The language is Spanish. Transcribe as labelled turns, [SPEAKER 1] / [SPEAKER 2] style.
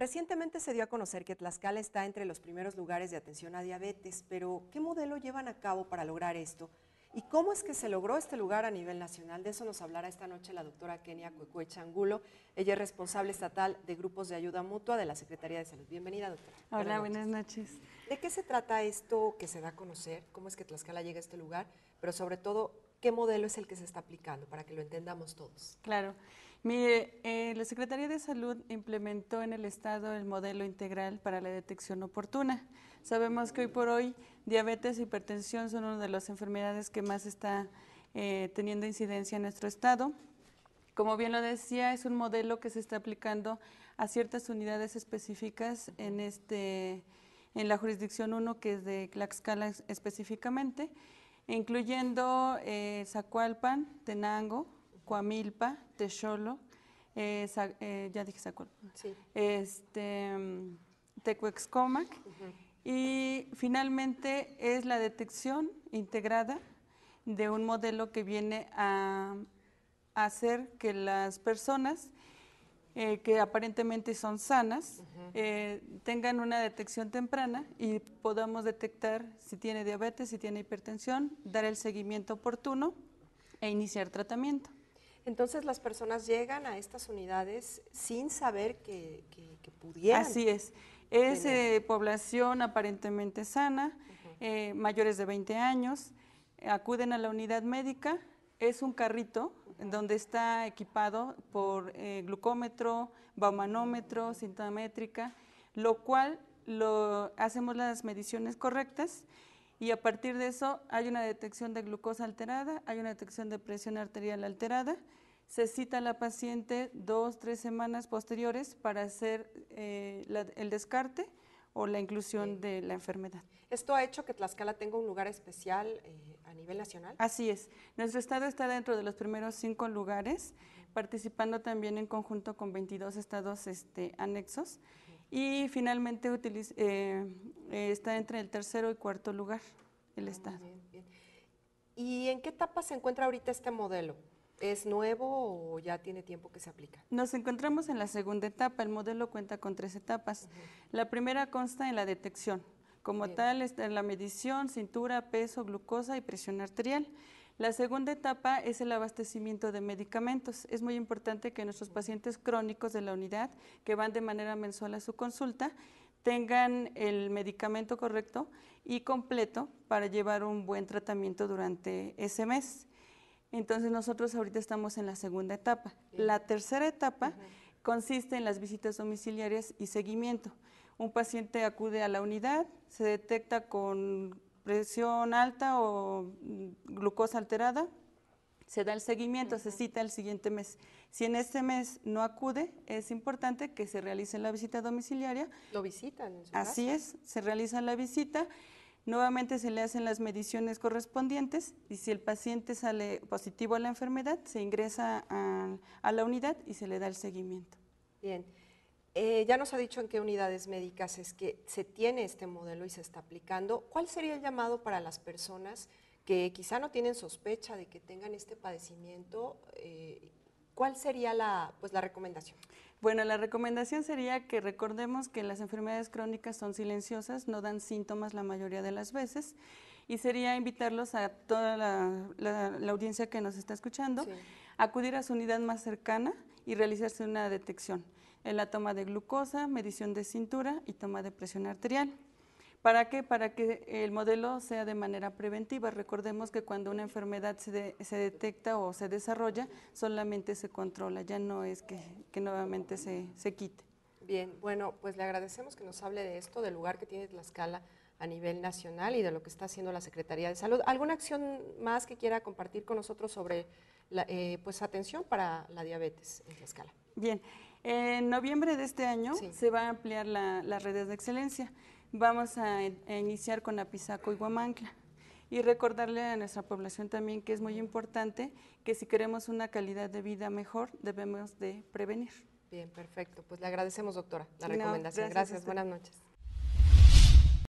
[SPEAKER 1] Recientemente se dio a conocer que Tlaxcala está entre los primeros lugares de atención a diabetes, pero ¿qué modelo llevan a cabo para lograr esto? ¿Y cómo es que se logró este lugar a nivel nacional? De eso nos hablará esta noche la doctora Kenia Cuecue Changulo. Ella es responsable estatal de grupos de ayuda mutua de la Secretaría de Salud. Bienvenida, doctora.
[SPEAKER 2] Hola, buenas noches.
[SPEAKER 1] ¿De qué se trata esto que se da a conocer? ¿Cómo es que Tlaxcala llega a este lugar? Pero sobre todo,
[SPEAKER 2] qué modelo es el que se está aplicando para que lo entendamos todos. Claro. Mire, eh, la Secretaría de Salud implementó en el Estado el modelo integral para la detección oportuna. Sabemos que hoy por hoy diabetes e hipertensión son una de las enfermedades que más está eh, teniendo incidencia en nuestro Estado. Como bien lo decía, es un modelo que se está aplicando a ciertas unidades específicas en, este, en la jurisdicción 1, que es de Tlaxcala específicamente incluyendo eh, Zacualpan, Tenango, Coamilpa, Texolo, eh, eh, ya dije Zacualpan, este, Tecuexcomac, y finalmente es la detección integrada de un modelo que viene a hacer que las personas eh, que aparentemente son sanas, eh, tengan una detección temprana y podamos detectar si tiene diabetes, si tiene hipertensión, dar el seguimiento oportuno e iniciar tratamiento. Entonces las personas llegan a estas unidades sin saber que, que, pudieran. Así es. Es eh, población aparentemente sana, mayores de 20 años, acuden a la unidad médica, es un carrito donde está equipado por eh, glucómetro, baumanómetro, sintométrica, lo cual lo, hacemos las mediciones correctas y a partir de eso hay una detección de glucosa alterada, hay una detección de presión arterial alterada, se cita a la paciente dos, tres semanas posteriores para hacer eh, el descarte o la inclusión de la enfermedad. ¿Esto
[SPEAKER 1] ha hecho que Tlaxcala tenga un lugar especial eh, a nivel nacional?
[SPEAKER 2] Así es. Nuestro estado está dentro de los primeros cinco lugares, participando también en conjunto con 22 estados este, anexos. Y finalmente eh, eh, está entre el tercero y cuarto lugar el ah, estado. ¿Y en qué etapa
[SPEAKER 1] se encuentra ahorita este modelo? ¿Es nuevo o ya tiene tiempo que se aplica?
[SPEAKER 2] Nos encontramos en la segunda etapa. El modelo cuenta con tres etapas. La primera consta en la detección. Como tal, está la medición, cintura, peso, glucosa y presión arterial. La segunda etapa es el abastecimiento de medicamentos. Es muy importante que nuestros pacientes crónicos de la unidad, que van de manera mensual a su consulta, tengan el medicamento correcto y completo para llevar un buen tratamiento durante ese mes. Entonces nosotros ahorita estamos en la segunda etapa. La tercera etapa consiste en las visitas domiciliarias y seguimiento. Un paciente acude a la unidad, se detecta con presión alta o glucosa alterada, se da el seguimiento, se cita el siguiente mes. Si en este mes no acude, es importante que se realice la visita domiciliaria.
[SPEAKER 1] Lo visitan.
[SPEAKER 2] Así es, se realiza la visita Nuevamente se le hacen las mediciones correspondientes y si el paciente sale positivo a la enfermedad, se ingresa a, la unidad y se le da el seguimiento.
[SPEAKER 1] Bien, eh, ya nos ha dicho en qué unidades médicas es que se tiene este modelo y se está aplicando. ¿Cuál sería el llamado para las personas que quizá no tienen sospecha de que tengan este padecimiento eh,
[SPEAKER 2] ¿Cuál sería la, pues, la recomendación? Bueno, la recomendación sería que recordemos que las enfermedades crónicas son silenciosas, no dan síntomas la mayoría de las veces, y sería invitarlos a toda la, audiencia que nos está escuchando a acudir a su unidad más cercana y realizarse una detección en la toma de glucosa, medición de cintura y toma de presión arterial. ¿Para qué? Para que el modelo sea de manera preventiva. Recordemos que cuando una enfermedad se, detecta o se desarrolla, solamente se controla, ya no es que, nuevamente se, quite.
[SPEAKER 1] Bien, bueno, pues le agradecemos que nos hable de esto, del lugar que tiene escala a nivel nacional y de lo que está haciendo la Secretaría de Salud. ¿Alguna acción más que quiera compartir con nosotros sobre la eh, pues, atención para la diabetes en Tlaxcala?
[SPEAKER 2] Bien, en noviembre de este año se va a ampliar la, las redes de excelencia. Vamos a, iniciar con Apizaco y Huamancla y recordarle a nuestra población también que es muy importante que si queremos una calidad de vida mejor debemos de prevenir.
[SPEAKER 1] Bien, perfecto. Pues le agradecemos, doctora, la recomendación. gracias. buenas
[SPEAKER 2] noches.